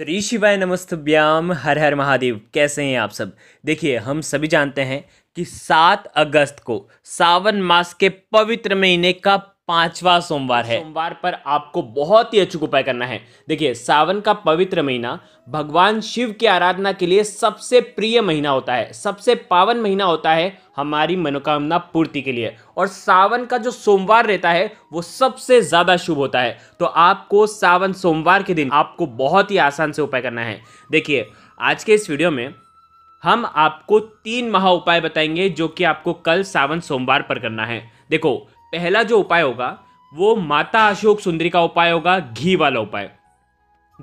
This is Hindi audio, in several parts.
श्री शिवाय नमस्तभ्याम हर हर महादेव कैसे हैं आप सब देखिए हम सभी जानते हैं कि सात अगस्त को सावन मास के पवित्र महीने का पांचवा सोमवार है सोमवार पर आपको बहुत ही अचूक उपाय करना है देखिए सावन का पवित्र महीना भगवान शिव की आराधना के लिए सबसे प्रिय महीना होता है सबसे पावन महीना होता है हमारी मनोकामना पूर्ति के लिए और सावन का जो सोमवार रहता है वो सबसे ज़्यादा शुभ होता है तो आपको सावन सोमवार के दिन आपको बहुत ही आसान से उपाय करना है देखिए आज के इस वीडियो में हम आपको तीन महा उपाय बताएंगे जो कि आपको कल सावन सोमवार पर करना है देखो पहला जो उपाय होगा वो माता अशोक सुंदरी का उपाय होगा घी वाला उपाय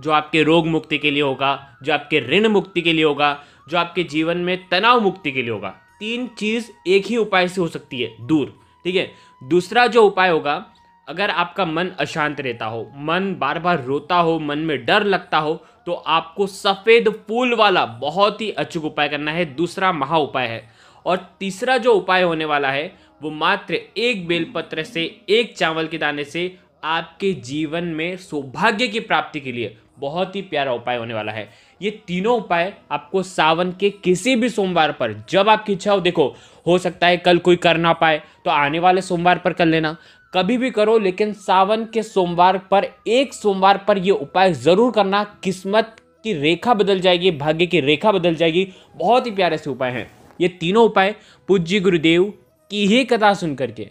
जो आपके रोग मुक्ति के लिए होगा जो आपके ऋण मुक्ति के लिए होगा जो आपके जीवन में तनाव मुक्ति के लिए होगा तीन चीज़ एक ही उपाय से हो सकती है दूर ठीक है दूसरा जो उपाय होगा अगर आपका मन अशांत रहता हो मन बार बार रोता हो मन में डर लगता हो तो आपको सफ़ेद फूल वाला बहुत ही अचूक उपाय करना है दूसरा महा उपाय है और तीसरा जो उपाय होने वाला है वो मात्र एक बेलपत्र से एक चावल के दाने से आपके जीवन में सौभाग्य की प्राप्ति के लिए बहुत ही प्यारा उपाय होने वाला है ये तीनों उपाय आपको सावन के किसी भी सोमवार पर जब आपकी इच्छा हो देखो हो सकता है कल कोई कर ना पाए तो आने वाले सोमवार पर कर लेना कभी भी करो लेकिन सावन के सोमवार पर एक सोमवार पर ये उपाय ज़रूर करना किस्मत की रेखा बदल जाएगी भाग्य की रेखा बदल जाएगी बहुत ही प्यारे से उपाय हैं ये तीनों उपाय पूज्य गुरुदेव की ही कथा सुन करके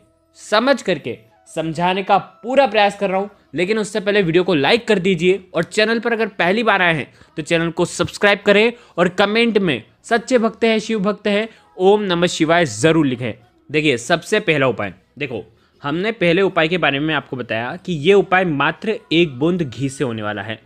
समझ करके समझाने का पूरा प्रयास कर रहा हूँ लेकिन उससे पहले वीडियो को लाइक कर दीजिए और चैनल पर अगर पहली बार आए हैं तो चैनल को सब्सक्राइब करें और कमेंट में सच्चे भक्त हैं शिव भक्त हैं ओम नमः शिवाय ज़रूर लिखें देखिए सबसे पहला उपाय देखो हमने पहले उपाय के बारे में आपको बताया कि ये उपाय मात्र एक बूंद घी से होने वाला है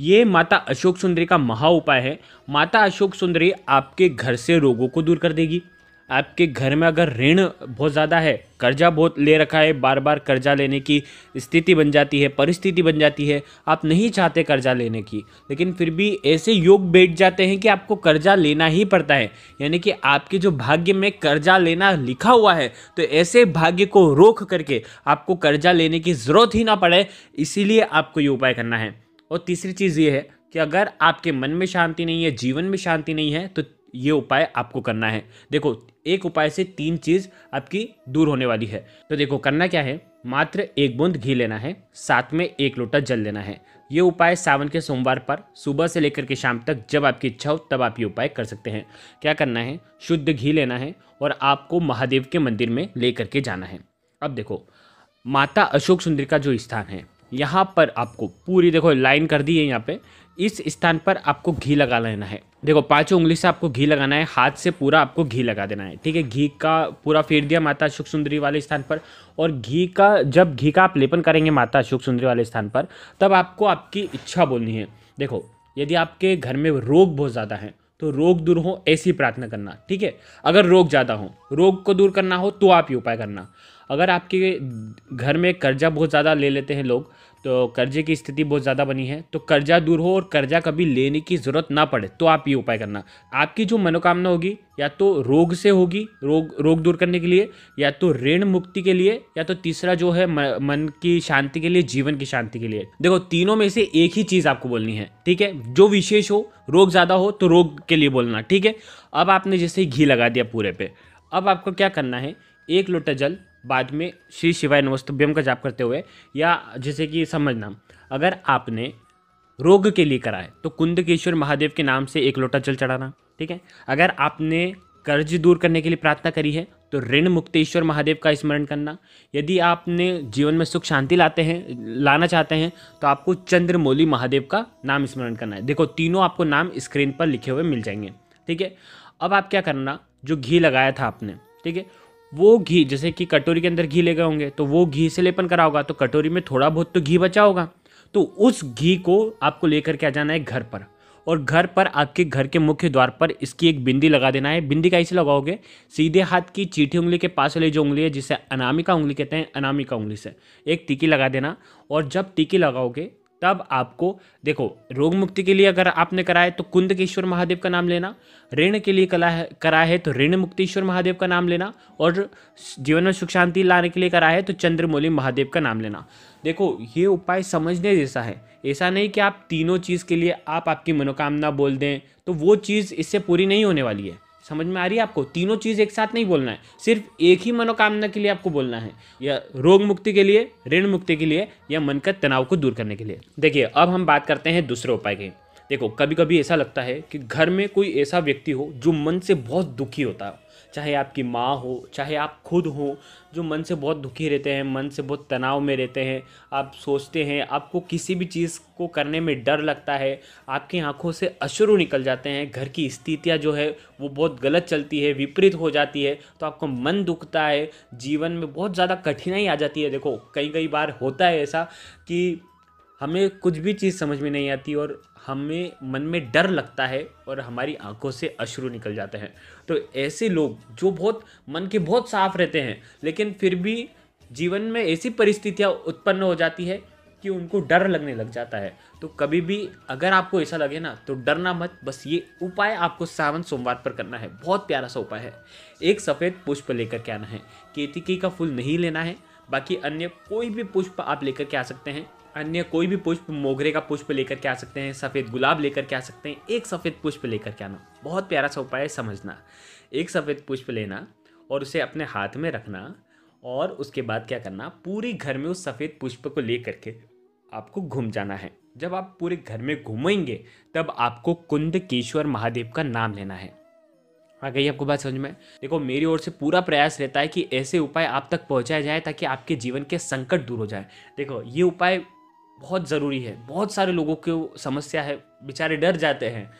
ये माता अशोक सुंदरी का महा उपाय है माता अशोक सुंदरी आपके घर से रोगों को दूर कर देगी आपके घर में अगर ऋण बहुत ज़्यादा है कर्जा बहुत ले रखा है बार बार कर्जा लेने की स्थिति बन जाती है परिस्थिति बन जाती है आप नहीं चाहते कर्जा लेने की लेकिन फिर भी ऐसे योग बैठ जाते हैं कि आपको कर्जा लेना ही पड़ता है यानी कि आपके जो भाग्य में कर्जा लेना लिखा हुआ है तो ऐसे भाग्य को रोक करके आपको कर्जा लेने की ज़रूरत ही ना पड़े इसीलिए आपको ये उपाय करना है और तीसरी चीज़ ये है कि अगर आपके मन में शांति नहीं है जीवन में शांति नहीं है तो ये उपाय आपको करना है देखो एक उपाय से तीन चीज़ आपकी दूर होने वाली है तो देखो करना क्या है मात्र एक बूंद घी लेना है साथ में एक लोटा जल लेना है ये उपाय सावन के सोमवार पर सुबह से लेकर के शाम तक जब आपकी इच्छा हो तब आप ये उपाय कर सकते हैं क्या करना है शुद्ध घी लेना है और आपको महादेव के मंदिर में लेकर के जाना है अब देखो माता अशोक सुंदर का जो स्थान है यहाँ पर आपको पूरी देखो लाइन कर दी है यहाँ पे इस स्थान पर आपको घी लगा लेना है देखो पांचों उंगली से आपको घी लगाना है हाथ से पूरा आपको घी लगा देना है ठीक है घी का पूरा फेर दिया माता सुख सुंदरी वाले स्थान पर और घी का जब घी का आप लेपन करेंगे माता सुख सुंदरी वाले स्थान पर तब आपको आपकी इच्छा बोलनी है देखो यदि आपके घर में रोग बहुत ज़्यादा है तो रोग दूर हो ऐसी प्रार्थना करना ठीक है अगर रोग ज़्यादा हो रोग को दूर करना हो तो आप ये उपाय करना अगर आपके घर में कर्जा बहुत ज़्यादा ले लेते हैं लोग तो कर्जे की स्थिति बहुत ज़्यादा बनी है तो कर्जा दूर हो और कर्जा कभी लेने की ज़रूरत ना पड़े तो आप ये उपाय करना आपकी जो मनोकामना होगी या तो रोग से होगी रोग रोग दूर करने के लिए या तो ऋण मुक्ति के लिए या तो तीसरा जो है मन की शांति के लिए जीवन की शांति के लिए देखो तीनों में से एक ही चीज़ आपको बोलनी है ठीक है जो विशेष हो रोग ज़्यादा हो तो रोग के लिए बोलना ठीक है अब आपने जैसे घी लगा दिया पूरे पे अब आपको क्या करना है एक लोटा जल बाद में श्री शिवाय नमस्तभ्यम का जाप करते हुए या जैसे कि समझना अगर आपने रोग के लिए करा है तो केश्वर महादेव के नाम से एक लोटा जल चढ़ाना ठीक है अगर आपने कर्ज दूर करने के लिए प्रार्थना करी है तो ऋण मुक्तेश्वर महादेव का स्मरण करना यदि आपने जीवन में सुख शांति लाते हैं लाना चाहते हैं तो आपको चंद्रमोली महादेव का नाम स्मरण करना है देखो तीनों आपको नाम स्क्रीन पर लिखे हुए मिल जाएंगे ठीक है अब आप क्या करना जो घी लगाया था आपने ठीक है वो घी जैसे कि कटोरी के अंदर घी ले गए होंगे तो वो घी से लेपन करा होगा तो कटोरी में थोड़ा बहुत तो घी बचा होगा तो उस घी को आपको लेकर के आ जाना है घर पर और घर पर आपके घर के मुख्य द्वार पर इसकी एक बिंदी लगा देना है बिंदी कैसे लगाओगे सीधे हाथ की चीठी उंगली के पास वाली जो उंगली है जिसे अनामिका उंगली कहते हैं अनामिका उंगली से एक टीकी लगा देना और जब टीकी लगाओगे तब आपको देखो रोग मुक्ति के लिए अगर आपने कराए तो कुंद केश्वर महादेव का नाम लेना ऋण के लिए कला है करा है तो ऋण मुक्तिश्वर महादेव का नाम लेना और जीवन में सुख शांति लाने के लिए करा है तो चंद्रमौली महादेव का नाम लेना देखो ये उपाय समझने जैसा है ऐसा नहीं कि आप तीनों चीज़ के लिए आप आपकी मनोकामना बोल दें तो वो चीज़ इससे पूरी नहीं होने वाली है समझ में आ रही है आपको तीनों चीज़ एक साथ नहीं बोलना है सिर्फ एक ही मनोकामना के लिए आपको बोलना है या रोग मुक्ति के लिए ऋण मुक्ति के लिए या मन का तनाव को दूर करने के लिए देखिए अब हम बात करते हैं दूसरे उपाय की देखो कभी कभी ऐसा लगता है कि घर में कोई ऐसा व्यक्ति हो जो मन से बहुत दुखी होता हो चाहे आपकी माँ हो चाहे आप खुद हो जो मन से बहुत दुखी रहते हैं मन से बहुत तनाव में रहते हैं आप सोचते हैं आपको किसी भी चीज़ को करने में डर लगता है आपकी आंखों से अश्रु निकल जाते हैं घर की स्थितियाँ जो है वो बहुत गलत चलती है विपरीत हो जाती है तो आपको मन दुखता है जीवन में बहुत ज़्यादा कठिनाई आ जाती है देखो कई कई बार होता है ऐसा कि हमें कुछ भी चीज़ समझ में नहीं आती और हमें मन में डर लगता है और हमारी आंखों से अश्रू निकल जाते हैं तो ऐसे लोग जो बहुत मन के बहुत साफ रहते हैं लेकिन फिर भी जीवन में ऐसी परिस्थितियाँ उत्पन्न हो जाती है कि उनको डर लगने लग जाता है तो कभी भी अगर आपको ऐसा लगे ना तो डरना मत बस ये उपाय आपको सावन सोमवार पर करना है बहुत प्यारा सा उपाय है एक सफ़ेद पुष्प लेकर के आना है केतिकी का फूल नहीं लेना है बाकी अन्य कोई भी पुष्प आप लेकर के आ सकते हैं अन्य कोई भी पुष्प मोगरे का पुष्प लेकर के आ सकते हैं सफ़ेद गुलाब लेकर के आ सकते हैं एक सफ़ेद पुष्प लेकर के आना बहुत प्यारा सा उपाय है समझना एक सफ़ेद पुष्प लेना और उसे अपने हाथ में रखना और उसके बाद क्या करना पूरे घर में उस सफ़ेद पुष्प को ले करके आपको घूम जाना है जब आप पूरे घर में घूमेंगे तब आपको कुंद केश्वर महादेव का नाम लेना है आ गई आपको बात समझ में देखो मेरी ओर से पूरा प्रयास रहता है कि ऐसे उपाय आप तक पहुंचाया जाए ताकि आपके जीवन के संकट दूर हो जाए देखो ये उपाय बहुत ज़रूरी है बहुत सारे लोगों को समस्या है बेचारे डर जाते हैं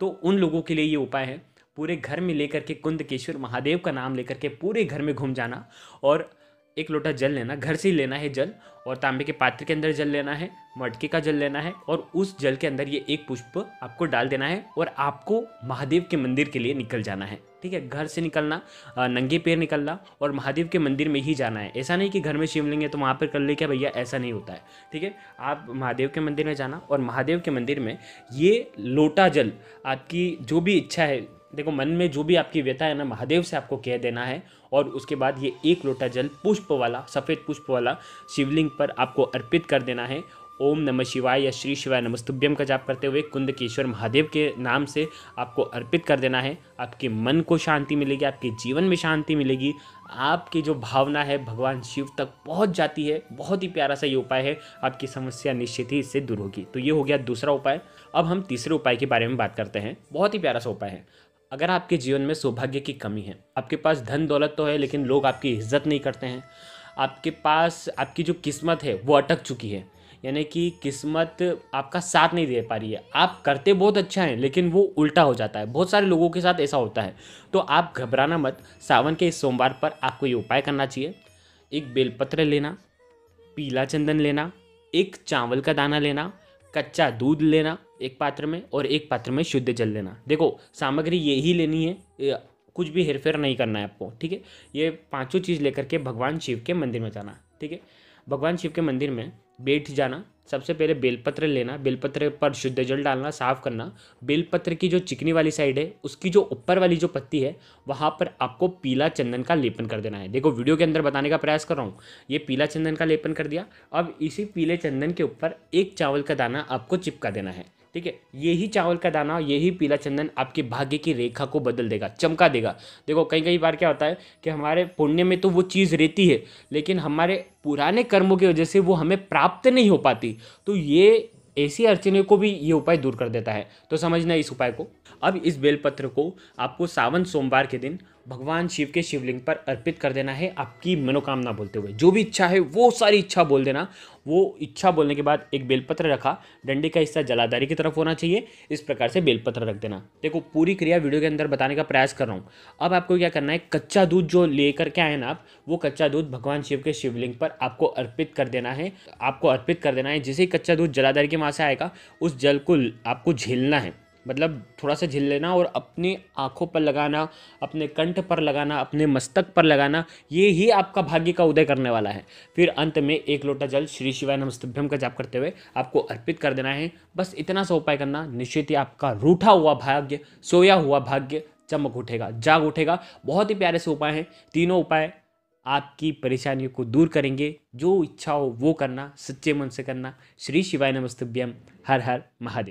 तो उन लोगों के लिए ये उपाय है पूरे घर में लेकर के कुंद केश्वर महादेव का नाम लेकर के पूरे घर में घूम जाना और एक लोटा जल लेना घर से ही लेना है जल और तांबे के पात्र के अंदर जल लेना है मटके का जल लेना है और उस जल के अंदर ये एक पुष्प आपको डाल देना है और आपको महादेव के मंदिर के लिए निकल जाना है ठीक है घर से निकलना नंगे पैर निकलना और महादेव के मंदिर में ही जाना है ऐसा नहीं कि घर में शिवलिंग है तो वहाँ पर कर ले क्या भैया ऐसा नहीं होता है ठीक है आप महादेव के मंदिर में जाना और महादेव के मंदिर में ये लोटा जल आपकी जो भी इच्छा है देखो मन में जो भी आपकी व्यथा है ना महादेव से आपको कह देना है और उसके बाद ये एक लोटा जल पुष्प वाला सफ़ेद पुष्प वाला शिवलिंग पर आपको अर्पित कर देना है ओम नमः शिवाय या श्री शिवाय नमस्तुभ्यम का जाप करते हुए कुंद केश्वर महादेव के नाम से आपको अर्पित कर देना है आपके मन को शांति मिलेगी आपके जीवन में शांति मिलेगी आपकी जो भावना है भगवान शिव तक पहुंच जाती है बहुत ही प्यारा सा ये उपाय है आपकी समस्या निश्चित ही इससे दूर होगी तो ये हो गया दूसरा उपाय अब हम तीसरे उपाय के बारे में बात करते हैं बहुत ही प्यारा सा उपाय है अगर आपके जीवन में सौभाग्य की कमी है आपके पास धन दौलत तो है लेकिन लोग आपकी इज्जत नहीं करते हैं आपके पास आपकी जो किस्मत है वो अटक चुकी है यानी कि किस्मत आपका साथ नहीं दे पा रही है आप करते बहुत अच्छा हैं लेकिन वो उल्टा हो जाता है बहुत सारे लोगों के साथ ऐसा होता है तो आप घबराना मत सावन के इस सोमवार पर आपको ये उपाय करना चाहिए एक बेलपत्र लेना पीला चंदन लेना एक चावल का दाना लेना कच्चा दूध लेना एक पात्र में और एक पात्र में शुद्ध जल लेना देखो सामग्री यही लेनी है कुछ भी हेरफेर नहीं करना है आपको ठीक है ये पांचों चीज़ लेकर के भगवान शिव के मंदिर में जाना ठीक है भगवान शिव के मंदिर में बैठ जाना सबसे पहले बेलपत्र लेना बेलपत्र पर शुद्ध जल डालना साफ करना बेलपत्र की जो चिकनी वाली साइड है उसकी जो ऊपर वाली जो पत्ती है वहाँ पर आपको पीला चंदन का लेपन कर देना है देखो वीडियो के अंदर बताने का प्रयास कर रहा हूँ ये पीला चंदन का लेपन कर दिया अब इसी पीले चंदन के ऊपर एक चावल का दाना आपको चिपका देना है ठीक है यही चावल का दाना यही पीला चंदन आपके भाग्य की रेखा को बदल देगा चमका देगा देखो कई कई बार क्या होता है कि हमारे पुण्य में तो वो चीज़ रहती है लेकिन हमारे पुराने कर्मों की वजह से वो हमें प्राप्त नहीं हो पाती तो ये ऐसी अड़चने को भी ये उपाय दूर कर देता है तो समझना इस उपाय को अब इस बेलपत्र को आपको सावन सोमवार के दिन भगवान शिव के शिवलिंग पर अर्पित कर देना है आपकी मनोकामना बोलते हुए जो भी इच्छा है वो सारी इच्छा बोल देना वो इच्छा बोलने के बाद एक बेलपत्र रखा डंडे का हिस्सा जलाधारी की तरफ होना चाहिए इस प्रकार से बेलपत्र रख देना देखो पूरी क्रिया वीडियो के अंदर बताने का प्रयास कर रहा हूँ अब आपको क्या करना है कच्चा दूध जो लेकर के आए ना आप वो कच्चा दूध भगवान शिव के शिवलिंग पर आपको अर्पित कर देना है आपको अर्पित कर देना है जैसे ही कच्चा दूध जलाधारी के वहाँ से आएगा उस जल को आपको झेलना है मतलब थोड़ा सा झिल लेना और अपनी आँखों पर लगाना अपने कंठ पर लगाना अपने मस्तक पर लगाना ये ही आपका भाग्य का उदय करने वाला है फिर अंत में एक लोटा जल श्री शिवाय नमस्तभ्यम का जाप करते हुए आपको अर्पित कर देना है बस इतना सा उपाय करना निश्चित ही आपका रूठा हुआ भाग्य सोया हुआ भाग्य चमक उठेगा जाग उठेगा बहुत ही प्यारे से उपाय हैं तीनों उपाय आपकी परेशानियों को दूर करेंगे जो इच्छा हो वो करना सच्चे मन से करना श्री शिवाय नमस्तभ्यम हर हर महादेव